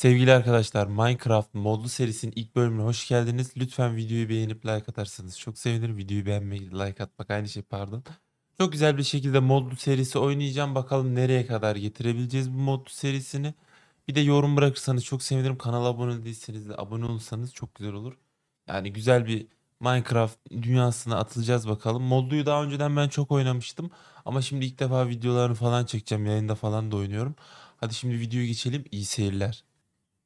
Sevgili arkadaşlar Minecraft modlu serisinin ilk bölümüne hoş geldiniz. Lütfen videoyu beğenip like atarsanız çok sevinirim. Videoyu beğenmeyi, like atmak aynı şey pardon. Çok güzel bir şekilde modlu serisi oynayacağım. Bakalım nereye kadar getirebileceğiz bu modlu serisini. Bir de yorum bırakırsanız çok sevinirim. Kanala abone değilseniz de abone olursanız çok güzel olur. Yani güzel bir Minecraft dünyasına atılacağız bakalım. Modluyu daha önceden ben çok oynamıştım. Ama şimdi ilk defa videolarını falan çekeceğim. Yayında falan da oynuyorum. Hadi şimdi videoya geçelim. İyi seyirler.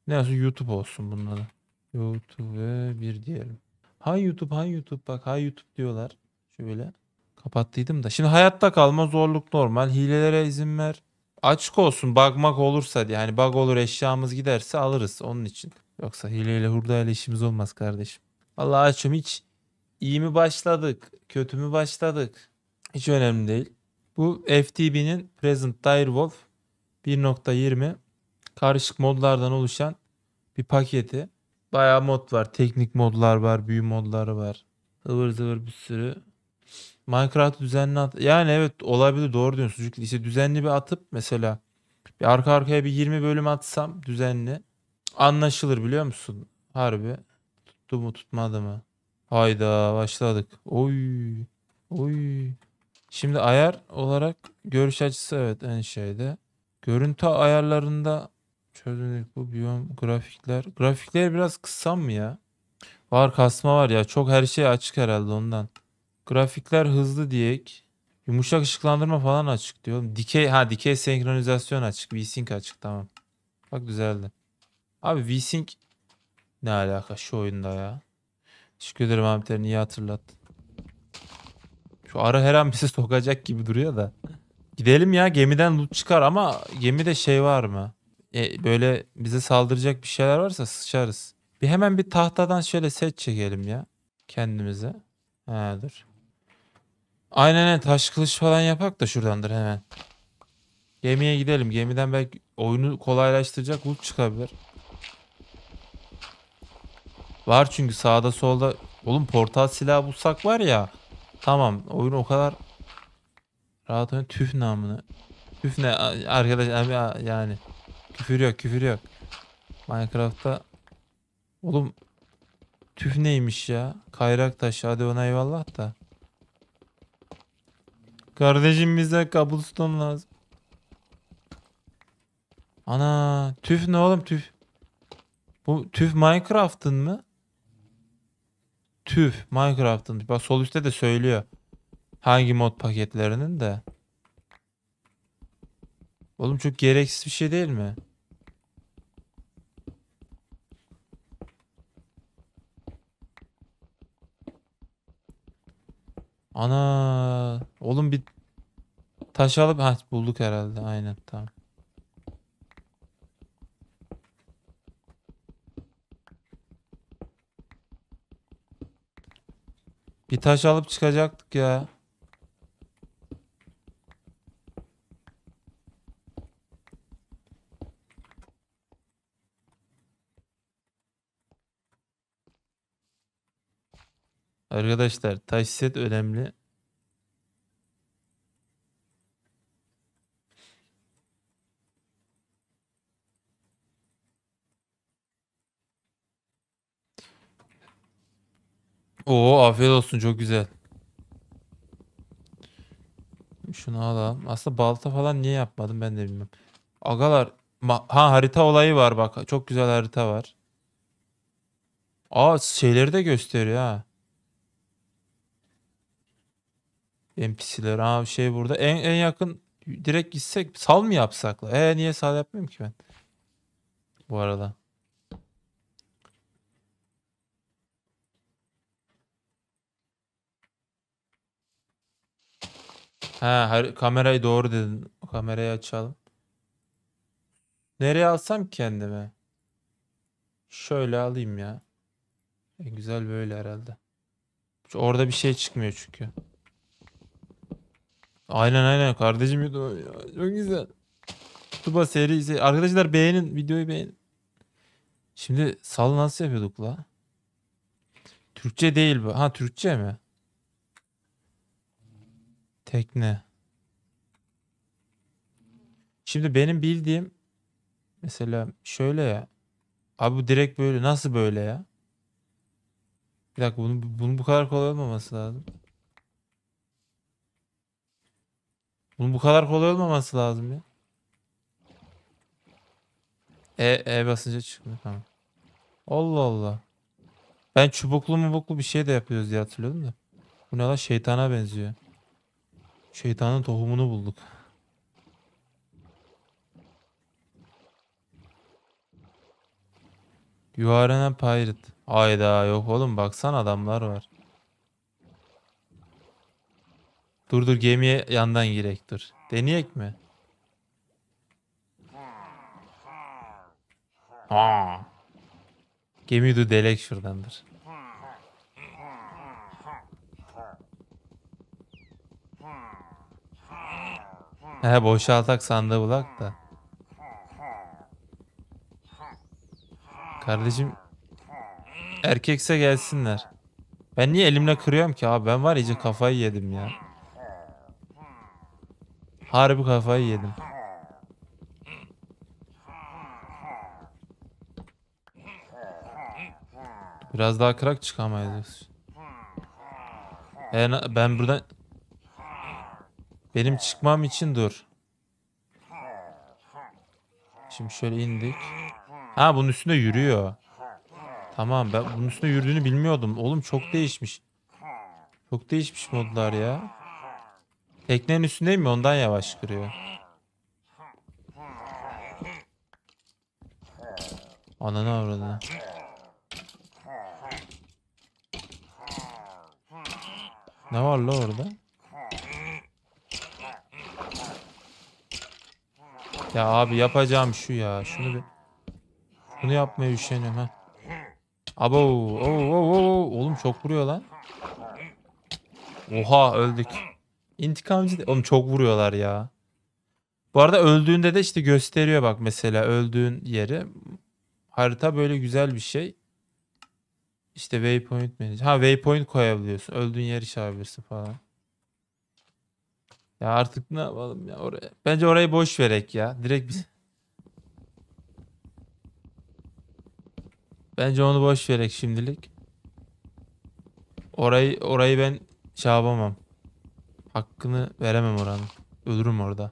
Ne olsun YouTube olsun bunlara. YouTube bir diyelim. Hay YouTube, hay YouTube bak hay YouTube diyorlar. Şöyle kapattıydım da. Şimdi hayatta kalma zorluk normal. Hilelere izin ver. Açık olsun bakmak olursa diye. Hani bak olur eşyamız giderse alırız onun için. Yoksa hileyle hurdayla işimiz olmaz kardeşim. Allah açım hiç iyi mi başladık, kötü mü başladık hiç önemli değil. Bu FTB'nin Present Direwolf 1.20 karışık modlardan oluşan bir paketi. Bayağı mod var. Teknik modlar var. Büyü modları var. Ivır zıvır bir sürü. Minecraft düzenli at. Yani evet olabilir doğru diyorsun. çünkü işte düzenli bir atıp mesela bir arka arkaya bir 20 bölüm atsam düzenli. Anlaşılır biliyor musun? Harbi. Tuttu mu tutmadı mı? Hayda başladık. Oy. Oy. Şimdi ayar olarak görüş açısı evet en şeyde. Görüntü ayarlarında Çözünürlük bu biyom grafikler. Grafikleri biraz kısa mı ya? Var kasma var ya. Çok her şey açık herhalde ondan. Grafikler hızlı diyek. Yumuşak ışıklandırma falan açık diyor. Dikey ha dikey senkronizasyon açık. V-sync açık tamam. Bak güzeldi. Abi V-sync ne alaka şu oyunda ya? Teşekkür ederim Ahmetler iyi hatırlat. Şu ara her an bizi sokacak gibi duruyor da. Gidelim ya gemiden loot çıkar ama gemide şey var mı? e, böyle bize saldıracak bir şeyler varsa sıçarız. Bir hemen bir tahtadan şöyle set çekelim ya kendimize. Ha dur. Aynen evet taş kılıç falan yapak da şuradandır hemen. Gemiye gidelim. Gemiden belki oyunu kolaylaştıracak loot çıkabilir. Var çünkü sağda solda. Oğlum portal silahı bulsak var ya. Tamam oyun o kadar rahat oynuyor. Tüf namını. Tüf ne arkadaş yani. Küfür yok küfür yok. Minecraft'ta oğlum tüf neymiş ya? Kayrak taş hadi ona eyvallah da. Kardeşim bize cobblestone lazım. Ana tüf ne oğlum tüf? Bu tüf Minecraft'ın mı? Tüf Minecraft'ın. Bak sol üstte de söylüyor. Hangi mod paketlerinin de. Oğlum çok gereksiz bir şey değil mi? Ana oğlum bir taş alıp ha bulduk herhalde aynen tamam. Bir taş alıp çıkacaktık ya. Arkadaşlar taş set önemli. Oo afiyet olsun çok güzel. Şunu alalım. Aslında balta falan niye yapmadım ben de bilmiyorum. Agalar ha harita olayı var bak. Çok güzel harita var. Aa şeyleri de gösteriyor ha. NPC'ler. Aa şey burada. En, en yakın direkt gitsek sal mı yapsak? E ee, niye sal yapmıyorum ki ben? Bu arada. Ha, her, kamerayı doğru dedin. Kamerayı açalım. Nereye alsam kendime? Şöyle alayım ya. En güzel böyle herhalde. Orada bir şey çıkmıyor çünkü. Aynen aynen kardeşim YouTube Çok güzel. Tuba seri Arkadaşlar beğenin. Videoyu beğenin. Şimdi sal nasıl yapıyorduk la? Türkçe değil bu. Ha Türkçe mi? Tekne. Şimdi benim bildiğim mesela şöyle ya. Abi bu direkt böyle. Nasıl böyle ya? Bir dakika bunu, bunu bu kadar kolay olmaması lazım. Bunun bu kadar kolay olmaması lazım ya. E, e basınca çıkmıyor tamam. Allah Allah. Ben çubuklu mubuklu bir şey de yapıyoruz diye hatırlıyordum da. Bu ne lan şeytana benziyor. Şeytanın tohumunu bulduk. You are an pirate. Ayda yok oğlum baksan adamlar var. Dur dur gemiye yandan girek dur. Deneyek mi? Aa. Gemiyi dur delek şuradandır. He boşaltak sandığı bulak da. Kardeşim erkekse gelsinler. Ben niye elimle kırıyorum ki abi? Ben var iyice kafayı yedim ya. Harbi kafayı yedim. Biraz daha kırak çıkamayız. Yani ben buradan... Benim çıkmam için dur. Şimdi şöyle indik. Ha bunun üstünde yürüyor. Tamam ben bunun üstünde yürüdüğünü bilmiyordum. Oğlum çok değişmiş. Çok değişmiş modlar ya. Teknenin üstünde mi? Ondan yavaş kırıyor. Ananı avradını. Ne var la orada? Ya abi yapacağım şu ya. Şunu bir... Bunu yapmaya üşeniyorum ha. Abo, oo, oo, oo, oğlum çok vuruyor lan. Oha öldük. İntikamcı de- Oğlum çok vuruyorlar ya. Bu arada öldüğünde de işte gösteriyor bak mesela öldüğün yeri. Harita böyle güzel bir şey. İşte waypoint manager. Ha waypoint koyabiliyorsun. Öldüğün yeri çağırıyorsun falan. Ya artık ne yapalım ya oraya. Bence orayı boş verek ya. Direkt biz. Bence onu boş verek şimdilik. Orayı orayı ben şey yapamam. Hakkını veremem oranın. Ölürüm orada.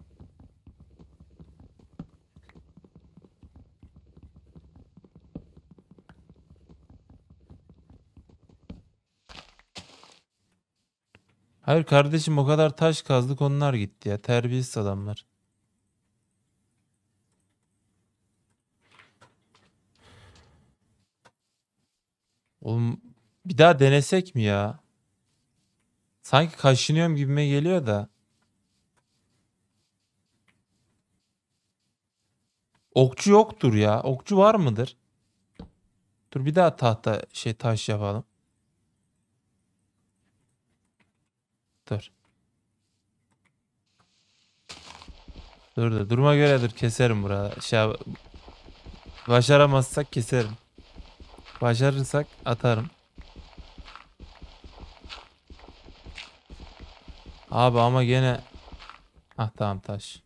Hayır kardeşim o kadar taş kazdık onlar gitti ya. Terbiyesiz adamlar. Oğlum bir daha denesek mi ya? Sanki kaşınıyorum gibime geliyor da. Okçu yoktur ya. Okçu var mıdır? Dur bir daha tahta şey taş yapalım. Dur. Dur dur. Duruma göredir. Keserim burada. Şey, başaramazsak keserim. Başarırsak atarım. Abi ama gene... Ah tamam taş.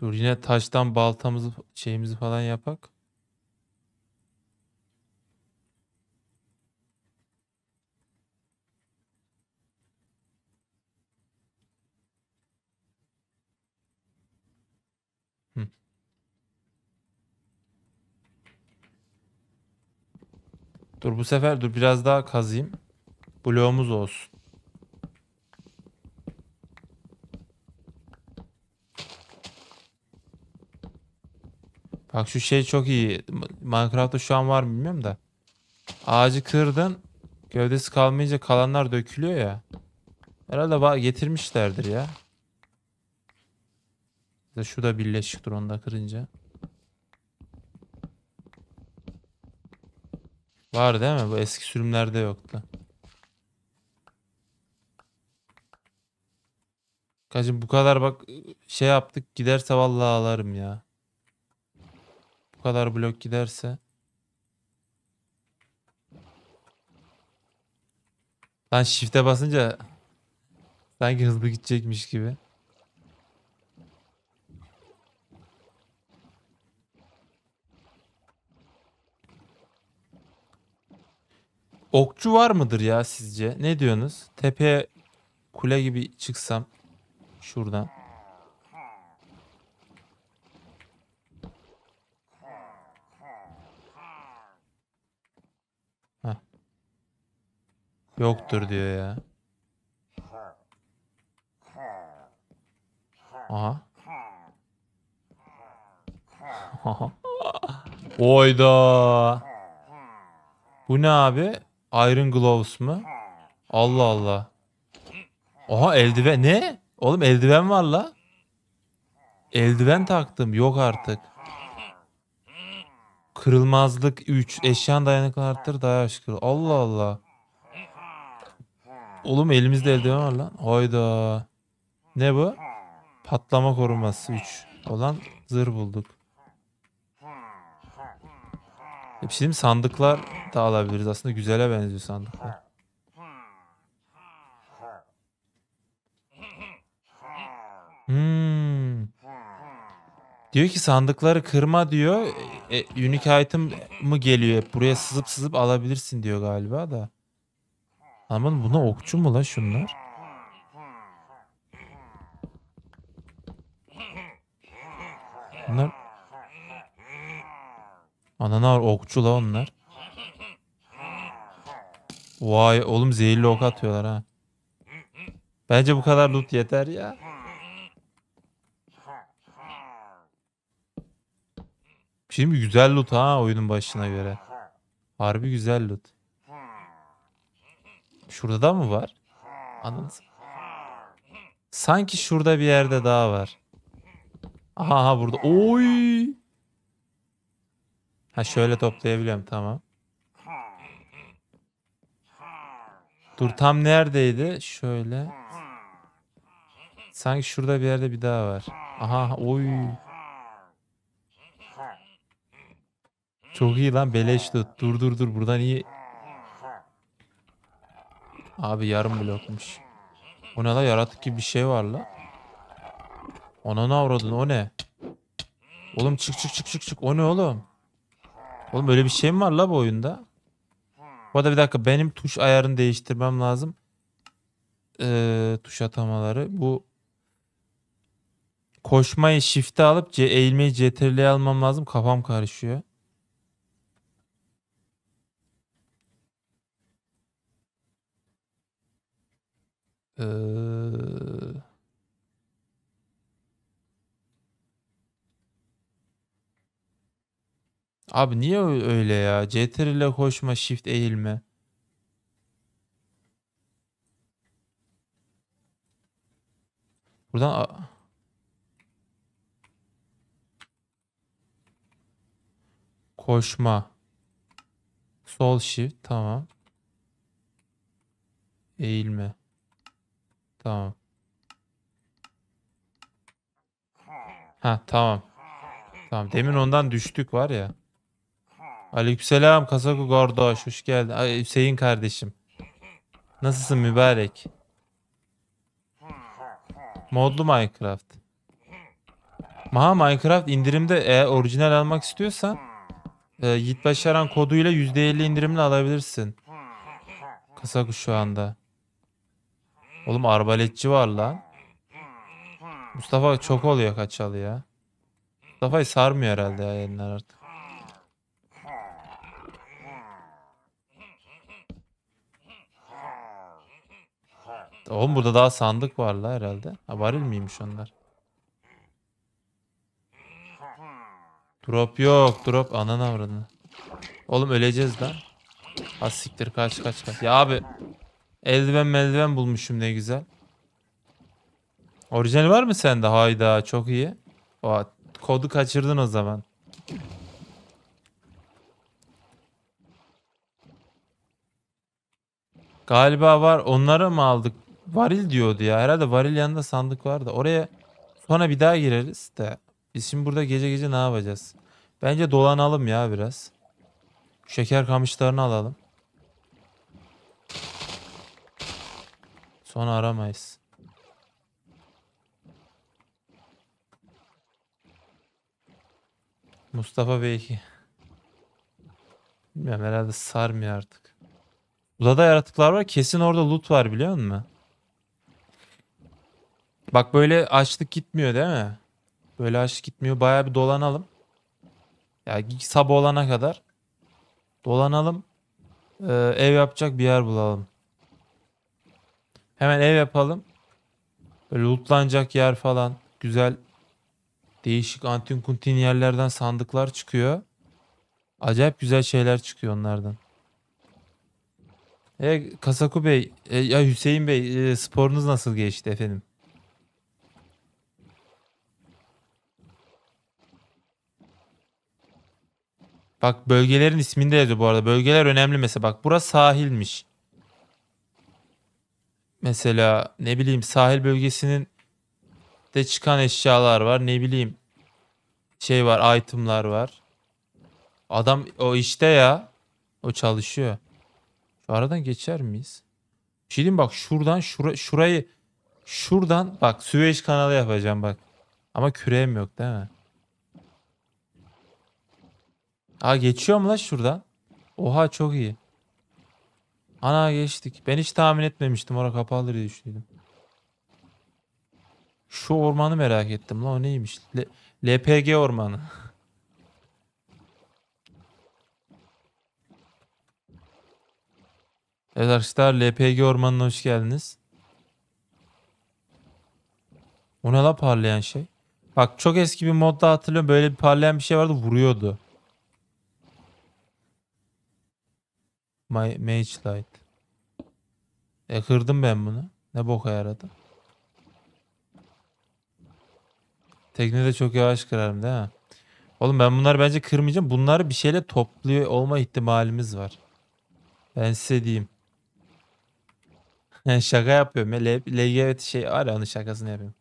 Dur yine taştan baltamızı şeyimizi falan yapak. Dur bu sefer dur biraz daha kazayım. Bloğumuz olsun. Bak şu şey çok iyi. Minecraft'ta şu an var mı bilmiyorum da. Ağacı kırdın. Gövdesi kalmayınca kalanlar dökülüyor ya. Herhalde getirmişlerdir ya. Şu da birleşik dur onu da kırınca. Var değil mi? Bu eski sürümlerde yoktu. Kaçın bu kadar bak şey yaptık giderse vallahi alarım ya. Bu kadar blok giderse. Lan shift'e basınca sanki hızlı gidecekmiş gibi. Okçu var mıdır ya sizce? Ne diyorsunuz? Tepeye kule gibi çıksam şuradan. Heh. Yoktur diyor ya. Aha. Aha. Oyda. Bu ne abi? Iron gloves mu? Allah Allah. Oha eldiven. Ne? Oğlum eldiven var la. Eldiven taktım. Yok artık. Kırılmazlık 3. Eşyan dayanıklı arttır. Daya aşkı. Allah Allah. Oğlum elimizde eldiven var lan. Hayda. Ne bu? Patlama koruması 3 olan zırh bulduk. Hep şimdi şey sandıklar da alabiliriz. Aslında güzele benziyor sandıklar. Hmm. Diyor ki sandıkları kırma diyor. E, e unique item mı geliyor? Buraya sızıp sızıp alabilirsin diyor galiba da. Aman buna okçu mu lan şunlar? Bunlar Anana okçu la onlar. Vay oğlum zehirli ok atıyorlar ha. Bence bu kadar loot yeter ya. Şimdi güzel loot ha oyunun başına göre. Harbi güzel loot. Şurada da mı var? Anladınız Sanki şurada bir yerde daha var. Aha, aha burada. Oy. Ha şöyle toplayabiliyorum tamam. Dur tam neredeydi? Şöyle. Sanki şurada bir yerde bir daha var. Aha oy. Çok iyi lan beleş tut. Dur dur dur buradan iyi. Abi yarım blokmuş. O ne la yaratık gibi bir şey var la. Ona ne avradın o ne? Oğlum çık çık çık çık çık o ne oğlum? Oğlum böyle bir şey mi var la bu oyunda? Bu arada bir dakika benim tuş ayarını değiştirmem lazım. Ee, tuş atamaları. Bu koşmayı shift'e alıp C, eğilmeyi CTRL'ye almam lazım. Kafam karışıyor. Ee, Abi niye öyle ya? CTRL ile koşma, shift eğilme. Buradan koşma. Sol shift tamam. Eğilme. Tamam. Ha tamam. Tamam demin ondan düştük var ya. Aleykümselam kasaku Gordoş. Hoş geldin. Ay, Hüseyin kardeşim. Nasılsın mübarek? Modlu Minecraft. Maha Minecraft indirimde eğer orijinal almak istiyorsan e, Yiğit Başaran koduyla %50 indirimle alabilirsin. kasaku şu anda. Oğlum arbaletçi var lan. Mustafa çok oluyor kaçalı ya. Mustafa'yı sarmıyor herhalde ya yayınlar artık. Oğlum burada daha sandık var la herhalde. Ha varil miymiş onlar? Drop yok. Drop ananı avradını. Oğlum öleceğiz lan. Az siktir kaç kaç kaç. Ya abi eldiven meldiven bulmuşum ne güzel. Orijinal var mı sende? Hayda çok iyi. O kodu kaçırdın o zaman. Galiba var. Onları mı aldık? varil diyordu ya. Herhalde varil yanında sandık vardı. Oraya sonra bir daha gireriz de. Biz şimdi burada gece gece ne yapacağız? Bence dolanalım ya biraz. Şeker kamışlarını alalım. Sonra aramayız. Mustafa belki. Bilmiyorum herhalde sarmıyor artık. Burada da yaratıklar var. Kesin orada loot var biliyor musun? Bak böyle açlık gitmiyor değil mi? Böyle açlık gitmiyor. Bayağı bir dolanalım. Ya sabah olana kadar dolanalım. Ee, ev yapacak bir yer bulalım. Hemen ev yapalım. Böyle lootlanacak yer falan. Güzel değişik antin kuntin yerlerden sandıklar çıkıyor. Acayip güzel şeyler çıkıyor onlardan. E, Kasaku Bey, e, ya Hüseyin Bey e, sporunuz nasıl geçti efendim? Bak bölgelerin isminde yazıyor bu arada. Bölgeler önemli mesela. Bak burası sahilmiş. Mesela ne bileyim sahil bölgesinin de çıkan eşyalar var. Ne bileyim şey var itemlar var. Adam o işte ya. O çalışıyor. Şu aradan geçer miyiz? Bir şey diyeyim bak şuradan şura, şurayı şuradan bak Süveyş kanalı yapacağım bak. Ama küreğim yok değil mi? Aa geçiyor mu la şurada? Oha çok iyi. Ana geçtik. Ben hiç tahmin etmemiştim. Orada kapalı diye düşündüm. Şu ormanı merak ettim. lan o neymiş? L LPG ormanı. evet arkadaşlar LPG ormanına hoş geldiniz. O ne la parlayan şey? Bak çok eski bir modda hatırlıyorum. Böyle bir parlayan bir şey vardı. Vuruyordu. My Mage Light. E kırdım ben bunu. Ne boka yaradı. Tekne de çok yavaş kırarım değil mi? Oğlum ben bunları bence kırmayacağım. Bunları bir şeyle topluyor olma ihtimalimiz var. Ben size diyeyim. Şaka yapıyorum. Ya. LGBT şey var ya onun şakasını yapıyorum.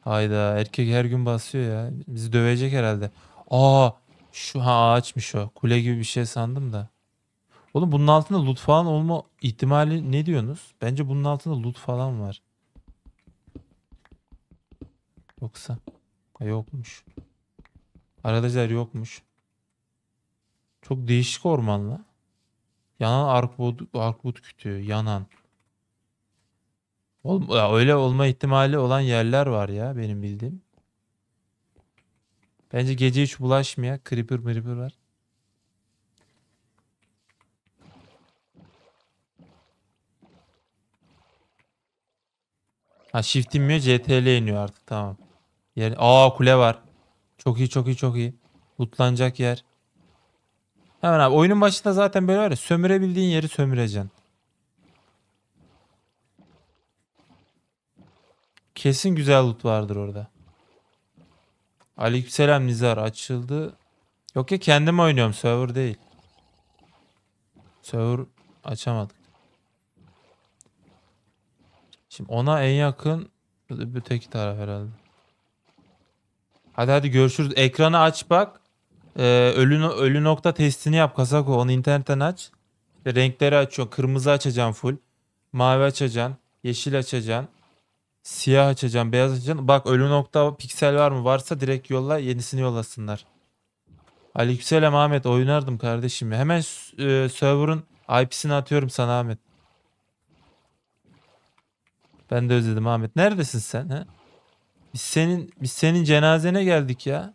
Hayda erkek her gün basıyor ya. Bizi dövecek herhalde. Aa şu ha ağaçmış o. Kule gibi bir şey sandım da. Oğlum bunun altında loot falan olma ihtimali ne diyorsunuz? Bence bunun altında loot falan var. Yoksa. Ha, yokmuş. Arkadaşlar yokmuş. Çok değişik ormanla. Yanan arkbut, arkbut kütüğü. Yanan. Oğlum, ya öyle olma ihtimali olan yerler var ya benim bildiğim. Bence gece hiç bulaşmaya creeper creeper var. Ha shift inmiyor CTL iniyor artık tamam. Yer, aa kule var. Çok iyi çok iyi çok iyi. Lootlanacak yer. Hemen abi oyunun başında zaten böyle var ya sömürebildiğin yeri sömüreceksin. Kesin güzel loot vardır orada. Aleykümselam Nizar açıldı. Yok ya kendim oynuyorum server değil. Server açamadık. Şimdi ona en yakın bir tek taraf herhalde. Hadi hadi görüşürüz. Ekranı aç bak. Ee, ölü, ölü nokta testini yap Kasako. Onu internetten aç. renkleri açıyor. Kırmızı açacaksın full. Mavi açacaksın. Yeşil açacaksın. Siyah açacaksın. Beyaz açacaksın. Bak ölü nokta piksel var mı? Varsa direkt yolla. Yenisini yollasınlar. Aleykümselam Ahmet. Oynardım kardeşim. Hemen e, server'ın IP'sini atıyorum sana Ahmet. Ben de özledim Ahmet. Neredesin sen? He? Biz senin biz senin cenazene geldik ya.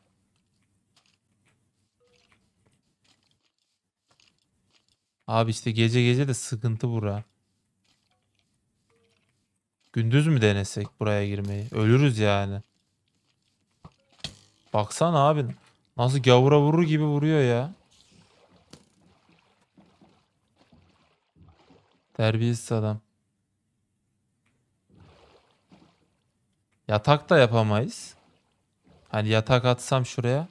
Abi işte gece gece de sıkıntı bura. Gündüz mü denesek buraya girmeyi? Ölürüz yani. Baksana abi. Nasıl gavura vurur gibi vuruyor ya. Terbiyesiz adam. Yatak da yapamayız. Hani yatak atsam şuraya.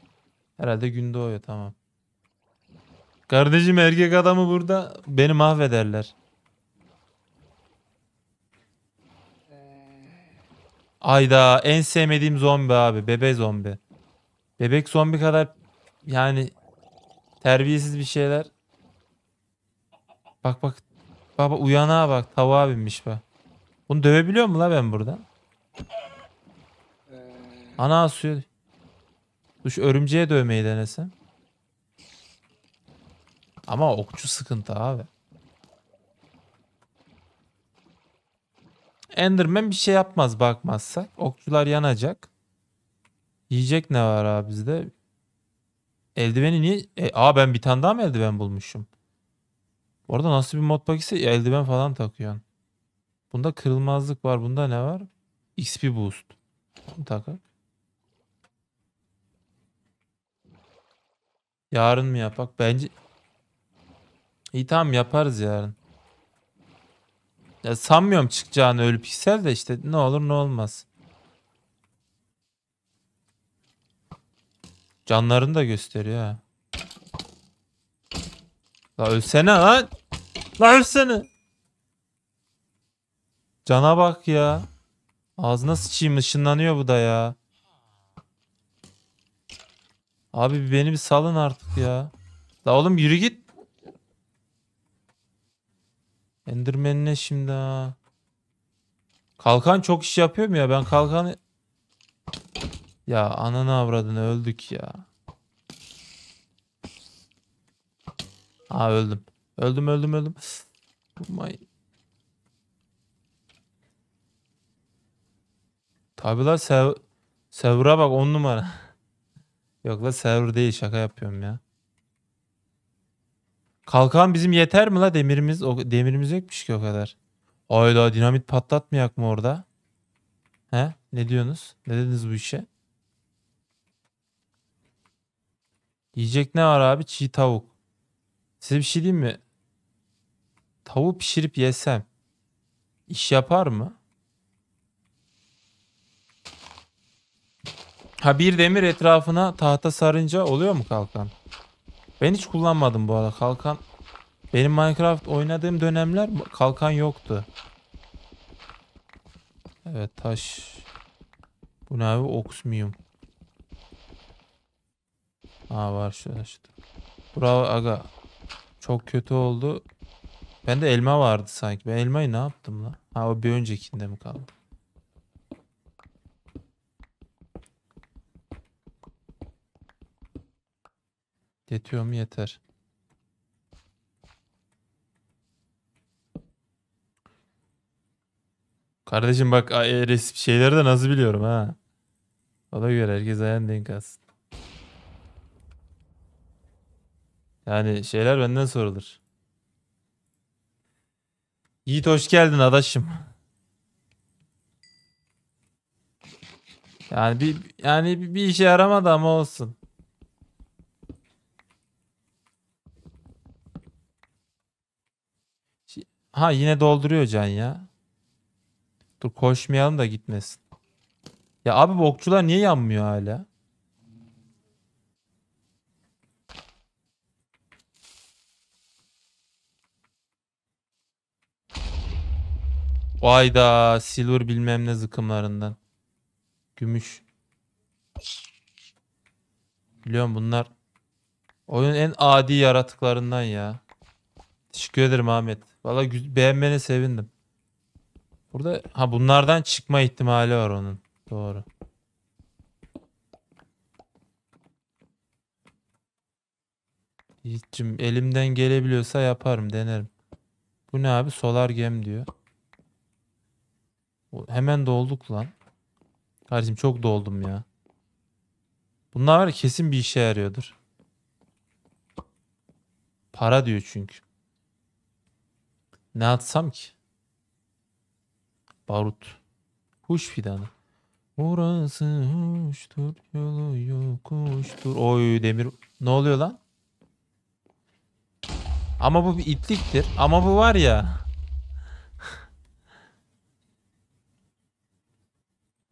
Herhalde gün doğuyor tamam. Kardeşim erkek adamı burada beni mahvederler. Ee. Ayda en sevmediğim zombi abi. Bebe zombi. Bebek zombi kadar yani terbiyesiz bir şeyler. Bak bak. Baba uyana bak. Tavuğa binmiş bak. Bunu dövebiliyor mu la ben buradan? Ana asıyor. Dur şu örümceğe dövmeyi denesem. Ama okçu sıkıntı abi. Enderman bir şey yapmaz bakmazsak. Okçular yanacak. Yiyecek ne var abi bizde? Eldiveni niye? E, aa ben bir tane daha mı eldiven bulmuşum? Orada nasıl bir mod pakisi? Eldiven falan takıyorsun. Bunda kırılmazlık var. Bunda ne var? XP boost. Bunu takar. Yarın mı yapak? Bence İyi tamam yaparız yarın. Ya sanmıyorum çıkacağını ölü piksel de işte ne olur ne olmaz. Canlarını da gösteriyor ha. La ölsene lan. La ölsene. Cana bak ya. Ağzına sıçayım ışınlanıyor bu da ya. Abi beni bir salın artık ya. La oğlum yürü git. Enderman ne şimdi ha? Kalkan çok iş yapıyor mu ya? Ben kalkanı... Ya ananı avradını öldük ya. Ha öldüm. Öldüm öldüm öldüm. Vurmayın. Tabi la sev... Sevra bak on numara. Yok la server değil şaka yapıyorum ya. Kalkan bizim yeter mi la demirimiz? O, demirimiz yokmuş ki o kadar. Hayda dinamit patlatmayak mı orada? He? Ne diyorsunuz? Ne dediniz bu işe? Yiyecek ne var abi? Çiğ tavuk. Size bir şey diyeyim mi? Tavuğu pişirip yesem iş yapar mı? Ha bir demir etrafına tahta sarınca oluyor mu kalkan? Ben hiç kullanmadım bu arada kalkan. Benim Minecraft oynadığım dönemler kalkan yoktu. Evet taş. Bu ne abi? Oksmiyum. Aa var şu, işte. Bravo aga. Çok kötü oldu. Bende elma vardı sanki. Ben elmayı ne yaptım lan? Ha o bir öncekinde mi kaldı? Yetiyor mu yeter. Kardeşim bak e, resim şeyleri de nasıl biliyorum ha. Ona göre herkes ayağın denk alsın. Yani şeyler benden sorulur. Yiğit hoş geldin adaşım. Yani bir yani bir işe yaramadı ama olsun. Ha yine dolduruyor Can ya. Dur koşmayalım da gitmesin. Ya abi bokçular niye yanmıyor hala? Vay da silver bilmem ne zıkımlarından. Gümüş. Biliyorum bunlar Oyun en adi yaratıklarından ya. Teşekkür ederim Ahmet. Valla beğenmene sevindim. Burada ha bunlardan çıkma ihtimali var onun. Doğru. Yiğit'cim elimden gelebiliyorsa yaparım denerim. Bu ne abi? Solar gem diyor. Hemen dolduk lan. Kardeşim çok doldum ya. Bunlar var kesin bir işe yarıyordur. Para diyor çünkü. Ne atsam ki? Barut. Huş fidanı. Orası huştur yolu yokuştur. Oy demir. Ne oluyor lan? Ama bu bir itliktir. Ama bu var ya.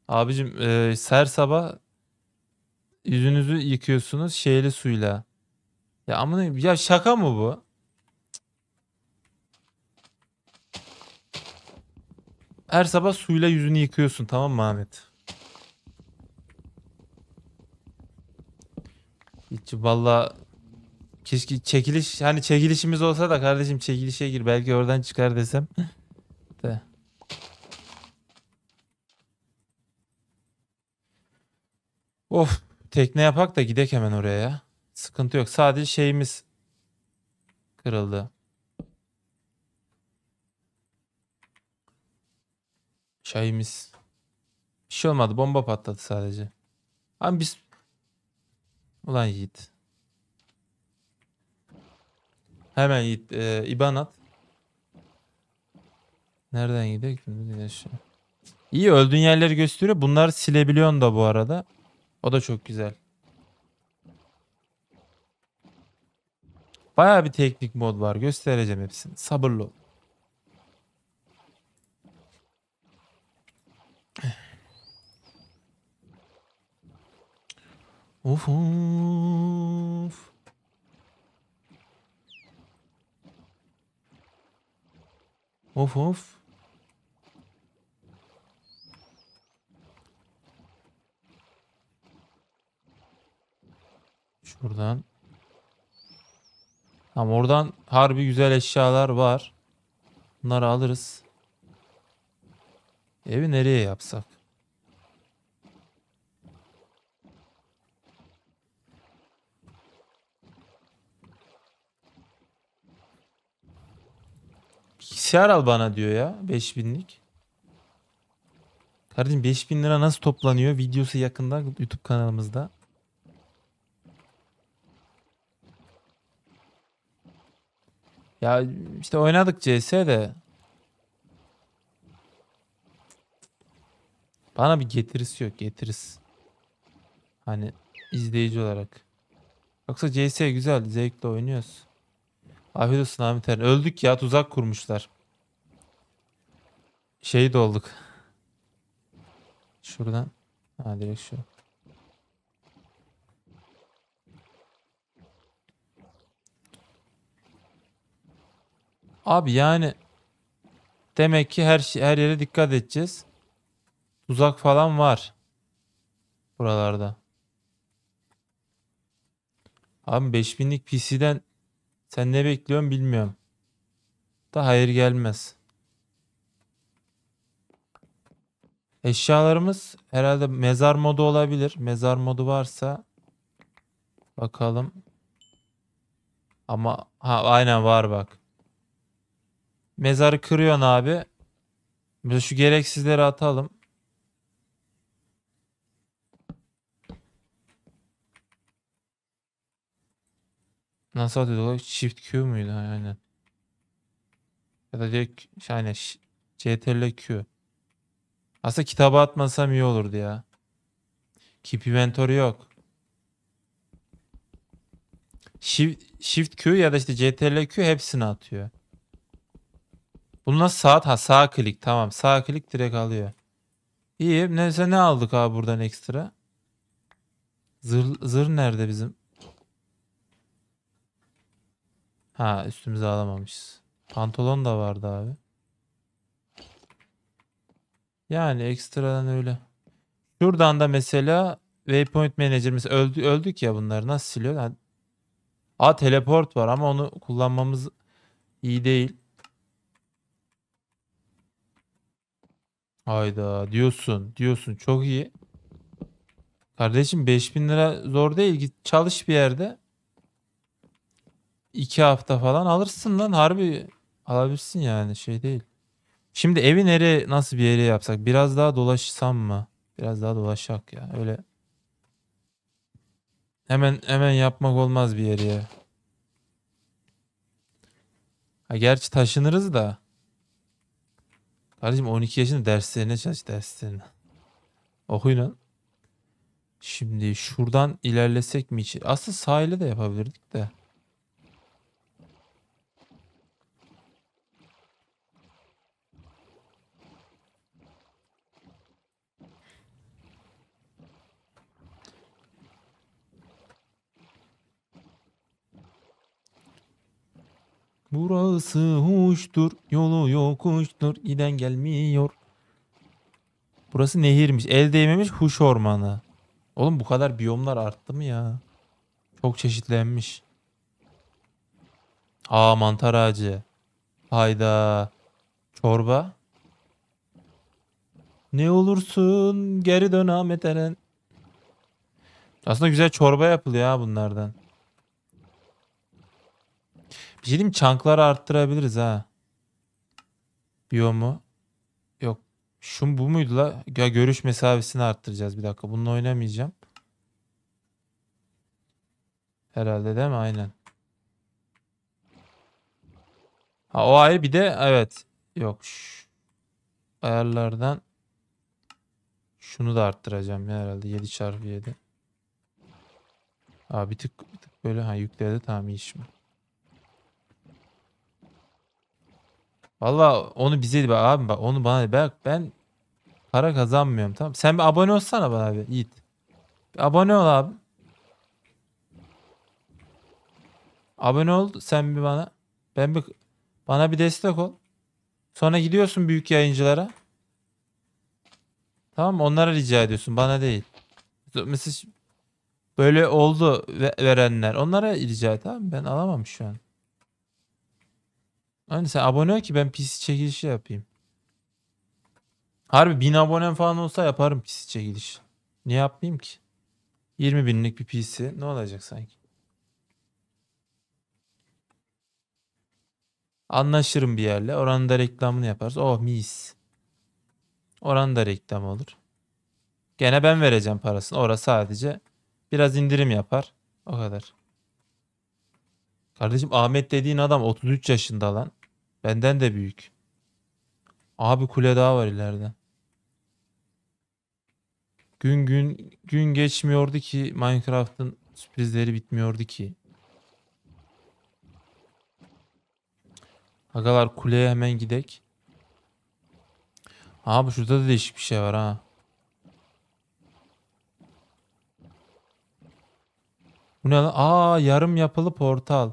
Abicim e, her sabah yüzünüzü yıkıyorsunuz şeyli suyla. Ya amına ya şaka mı bu? Her sabah suyla yüzünü yıkıyorsun tamam mı Ahmet? Hiç valla keşke çekiliş hani çekilişimiz olsa da kardeşim çekilişe gir belki oradan çıkar desem. De. Of tekne yapak da gidek hemen oraya. Sıkıntı yok. Sadece şeyimiz kırıldı. Çayımız. Bir şey olmadı. Bomba patladı sadece. Ama biz... Ulan Yiğit. Hemen Yiğit. E, İban at. Nereden gidiyor? İyi öldüğün yerleri gösteriyor. Bunları silebiliyorsun da bu arada. O da çok güzel. Baya bir teknik mod var. Göstereceğim hepsini. Sabırlı ol. Of of. Of of. Şuradan. Tam oradan harbi güzel eşyalar var. Bunları alırız. Evi nereye yapsak? Bilgisayar al bana diyor ya 5000'lik. Kardeşim 5000 lira nasıl toplanıyor? Videosu yakında YouTube kanalımızda. Ya işte oynadık CS de Bana bir getirisi yok getiris. Hani izleyici olarak. Yoksa CS güzel zevkle oynuyoruz. Afiyet olsun Ahmet Eren. Öldük ya tuzak kurmuşlar. Şehit olduk. Şuradan. Ha direkt şu. Abi yani demek ki her şey, her yere dikkat edeceğiz. Tuzak falan var. Buralarda. Abi 5000'lik PC'den sen ne bekliyorsun bilmiyorum. Da hayır gelmez. Eşyalarımız herhalde mezar modu olabilir. Mezar modu varsa bakalım. Ama ha aynen var bak. Mezarı kırıyorsun abi. Şu gereksizleri atalım. Nasıl atıyordu Shift Q muydu? Ha, aynen. Ya da direkt şey, aynen CTRL Q. Aslında kitaba atmasam iyi olurdu ya. Keep inventory yok. Shift, Shift Q ya da işte CTRL Q hepsini atıyor. bununla nasıl saat? Ha sağ klik tamam. Sağ klik direkt alıyor. İyi. Neyse ne aldık abi buradan ekstra? Zır, zır nerede bizim? Ha üstümüze alamamışız. Pantolon da vardı abi. Yani ekstradan öyle. Şuradan da mesela Waypoint Manager mesela öldü, öldük ya bunları nasıl siliyor? Yani, a teleport var ama onu kullanmamız iyi değil. Hayda diyorsun diyorsun çok iyi. Kardeşim 5000 lira zor değil git çalış bir yerde iki hafta falan alırsın lan harbi alabilirsin yani şey değil. Şimdi evi nereye nasıl bir yere yapsak? Biraz daha dolaşsam mı? Biraz daha dolaşak ya. Öyle hemen hemen yapmak olmaz bir yere. Ya. Ha, gerçi taşınırız da. Kardeşim 12 yaşında derslerine çalış derslerine. Okuyun Şimdi şuradan ilerlesek mi? Aslında sahile de yapabilirdik de. Burası huştur, yolu yokuştur, giden gelmiyor. Burası nehirmiş. El değmemiş huş ormanı. Oğlum bu kadar biyomlar arttı mı ya? Çok çeşitlenmiş. Aa mantar ağacı. Hayda. Çorba. Ne olursun geri dön Ahmet Eren. Aslında güzel çorba yapılıyor ha bunlardan. Bir şey diyeyim çankları arttırabiliriz ha. mu? Yok. Şun bu muydu la? Ya görüş mesafesini arttıracağız bir dakika. Bununla oynamayacağım. Herhalde değil mi? Aynen. Ha, o ayrı bir de evet. Yok. ayarlardan şunu da arttıracağım ya herhalde 7 çarpı 7. Aa, bir tık, bir tık böyle ha yükledi tamam iyi şimdi. Valla onu bize de abi bak onu bana de bak ben para kazanmıyorum tamam. Sen bir abone olsana bana abi Yiğit. Bir abone ol abi. Abone ol sen bir bana. Ben bir bana bir destek ol. Sonra gidiyorsun büyük yayıncılara. Tamam onlara rica ediyorsun bana değil. Mesela böyle oldu verenler onlara rica et abi ben alamam şu an. Hani sen abone ol ki ben PC çekilişi yapayım. Harbi 1000 abonem falan olsa yaparım PC çekilişi. Niye yapmayayım ki? 20 binlik bir PC ne olacak sanki? Anlaşırım bir yerle. Oranın da reklamını yaparız. Oh mis. Oranın da reklam olur. Gene ben vereceğim parasını. Orası sadece biraz indirim yapar. O kadar. Kardeşim Ahmet dediğin adam 33 yaşında lan. Benden de büyük. Abi kule daha var ileride. Gün gün gün geçmiyordu ki Minecraft'ın sürprizleri bitmiyordu ki. Agalar kuleye hemen gidek. Abi şurada da değişik bir şey var ha. Bu ne lan? Aa yarım yapılı portal.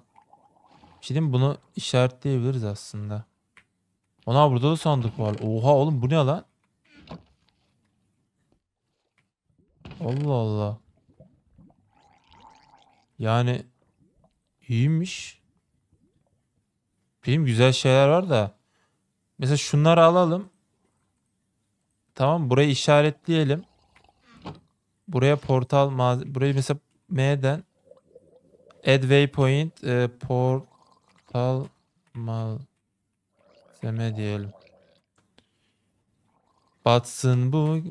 Şimdi şey bunu işaretleyebiliriz aslında. Ona burada da sandık var. Oha oğlum bu ne lan? Allah Allah. Yani iyiymiş. Benim güzel şeyler var da. Mesela şunları alalım. Tamam burayı işaretleyelim. Buraya portal burayı mesela M'den add waypoint e, port Sal malzeme diyelim. Batsın bu.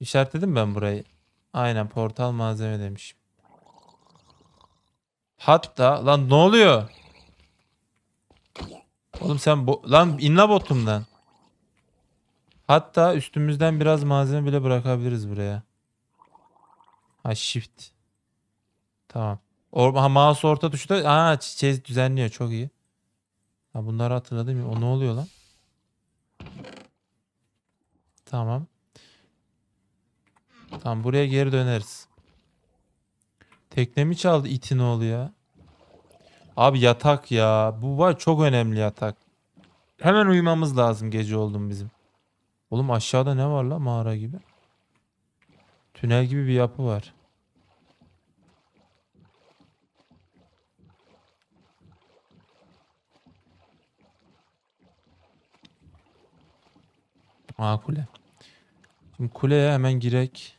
İşaretledim ben burayı. Aynen portal malzeme demişim. Hatta lan ne oluyor? Oğlum sen bo lan inla botumdan. Hatta üstümüzden biraz malzeme bile bırakabiliriz buraya. Ha shift. Tamam. Or mouse orta tuşta aa çiçeği düzenliyor çok iyi. Ha bunları hatırladım. O ne oluyor lan? Tamam. Tamam buraya geri döneriz. Tekne mi çaldı itin oğlu ya. Abi yatak ya. Bu var çok önemli yatak. Hemen uyumamız lazım gece oldum bizim. Oğlum aşağıda ne var la mağara gibi? Tünel gibi bir yapı var. Ha kule. Şimdi kuleye hemen girek.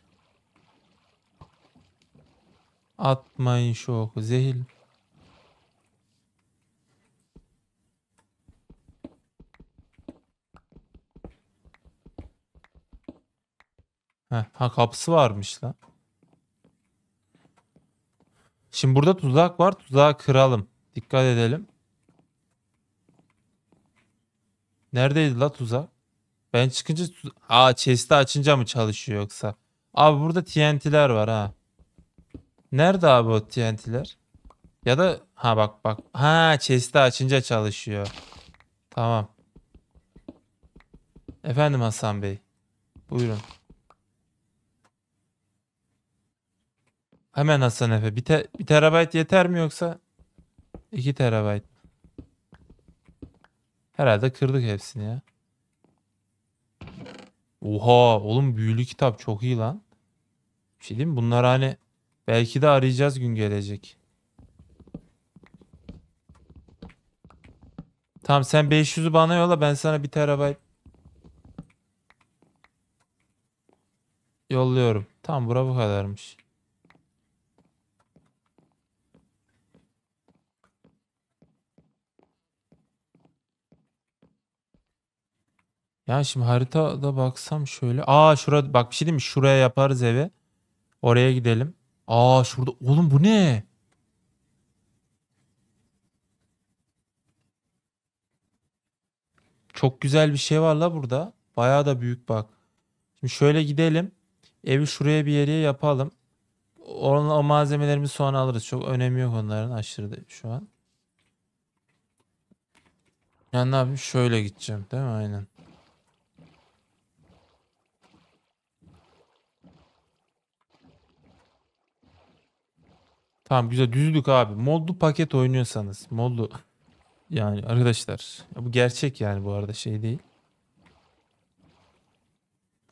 Atmayın şu oku. Zehil. Heh, ha kapısı varmış lan. Şimdi burada tuzak var. Tuzağı kıralım. Dikkat edelim. Neredeydi la tuzak? Ben çıkınca aa chest'i açınca mı çalışıyor yoksa? Abi burada TNT'ler var ha. Nerede abi o TNT'ler? Ya da ha bak bak. Ha chest'i açınca çalışıyor. Tamam. Efendim Hasan Bey. Buyurun. Hemen Hasan Efe. Bir, te terabayt yeter mi yoksa? 2 terabayt. Herhalde kırdık hepsini ya. Oha oğlum büyülü kitap çok iyi lan. Bir şey diyeyim Bunlar hani belki de arayacağız gün gelecek. Tamam sen 500'ü bana yolla ben sana 1 terabayt yolluyorum. Tamam bura bu kadarmış. Yani şimdi haritada baksam şöyle. Aa şurada bak bir şey değil mi? Şuraya yaparız eve, Oraya gidelim. Aa şurada. Oğlum bu ne? Çok güzel bir şey var la burada. Bayağı da büyük bak. Şimdi şöyle gidelim. Evi şuraya bir yere yapalım. Onun, o malzemelerimizi sonra alırız. Çok önemi yok onların aşırı şu an. Yani ne yapayım? Şöyle gideceğim değil mi? Aynen. Tamam güzel düzlük abi. Modlu paket oynuyorsanız. Modlu. Yani arkadaşlar. Ya bu gerçek yani bu arada şey değil.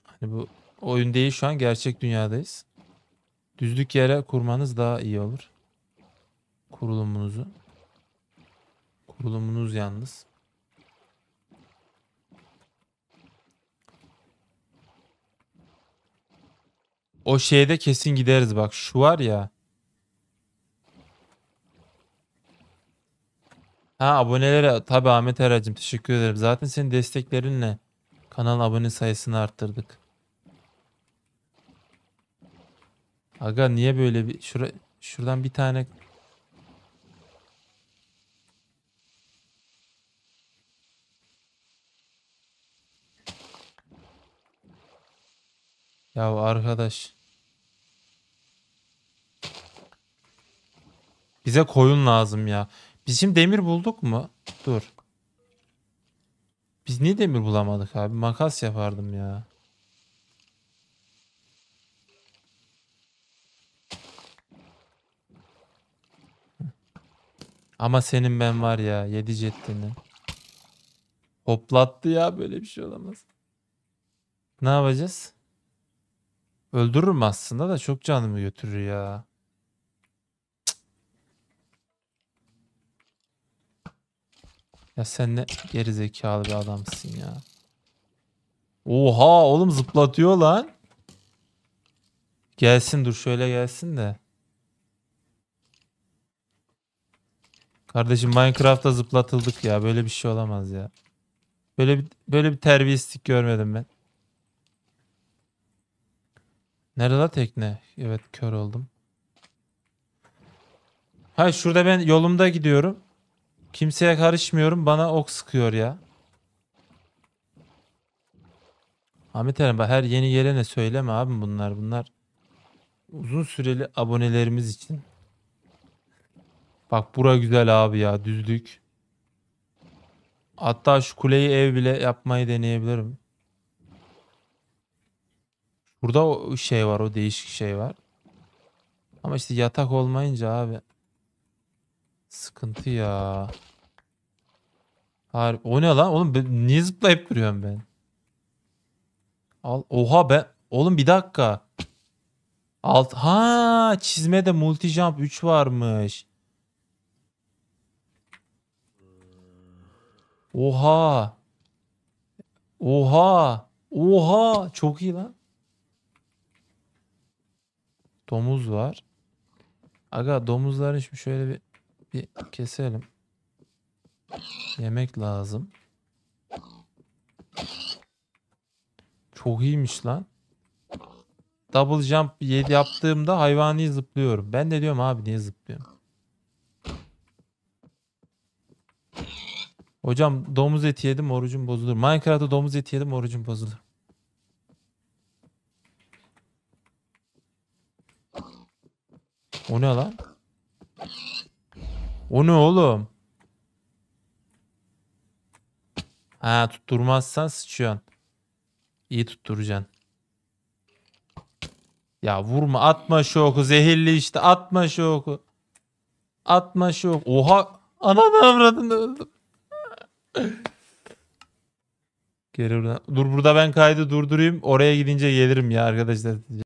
Hani bu oyun değil şu an gerçek dünyadayız. Düzlük yere kurmanız daha iyi olur. Kurulumunuzu. Kurulumunuz yalnız. O şeyde kesin gideriz bak. Şu var ya. Ha abonelere tabi Ahmet Eracım teşekkür ederim. Zaten senin desteklerinle kanal abone sayısını arttırdık. Aga niye böyle bir şura, şuradan bir tane Ya arkadaş. Bize koyun lazım ya. Bizim demir bulduk mu? Dur. Biz niye demir bulamadık abi? Makas yapardım ya. Ama senin ben var ya yedi ceddini. Hoplattı ya böyle bir şey olamaz. Ne yapacağız? Öldürürüm aslında da çok canımı götürür ya. Ya sen ne geri zekalı bir adamsın ya. Oha oğlum zıplatıyor lan. Gelsin dur şöyle gelsin de. Kardeşim Minecraft'ta zıplatıldık ya. Böyle bir şey olamaz ya. Böyle bir, böyle bir terbiyesizlik görmedim ben. Nerede tekne? Evet kör oldum. Hayır şurada ben yolumda gidiyorum. Kimseye karışmıyorum. Bana ok sıkıyor ya. Ahmet Eren her yeni gelene söyleme abi bunlar bunlar. Uzun süreli abonelerimiz için. Bak bura güzel abi ya düzlük. Hatta şu kuleyi ev bile yapmayı deneyebilirim. Burada o şey var o değişik şey var. Ama işte yatak olmayınca abi. Sıkıntı ya. Harbi. O ne lan? Oğlum ben, niye zıplayıp duruyorum ben? Al. Oha ben Oğlum bir dakika. Alt. Ha çizmede multi jump 3 varmış. Oha. Oha. Oha. Çok iyi lan. Domuz var. Aga domuzların şimdi şöyle bir bir keselim. Yemek lazım. Çok iyiymiş lan. Double jump 7 yaptığımda hayvani zıplıyorum. Ben de diyorum abi niye zıplıyorum? Hocam domuz eti yedim orucum bozulur. Minecraft'ta domuz eti yedim orucum bozulur. O ne lan? O ne oğlum? Ha tutturmazsan sıçıyorsun. İyi tutturacaksın. Ya vurma atma şoku, zehirli işte atma şoku, Atma şu Oha ananı avradını öldüm. Geri buradan. Dur burada ben kaydı durdurayım. Oraya gidince gelirim ya arkadaşlar.